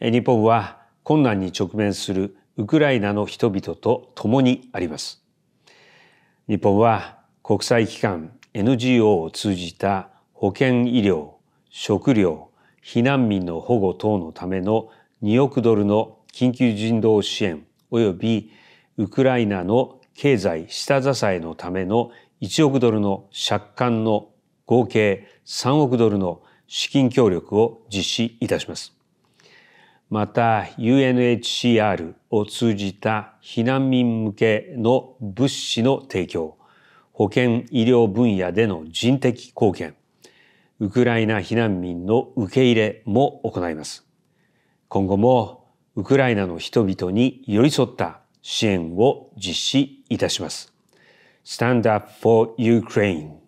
日本は困難に直面するウクライナの人々と共にあります日本は国際機関 NGO を通じた保健医療食料避難民の保護等のための2億ドルの緊急人道支援及びウクライナの経済下支えのための1億ドルの借款の合計3億ドルの資金協力を実施いたします。また UNHCR を通じた避難民向けの物資の提供保健医療分野での人的貢献ウクライナ避難民の受け入れも行います今後もウクライナの人々に寄り添った支援を実施いたします Stand up for Ukraine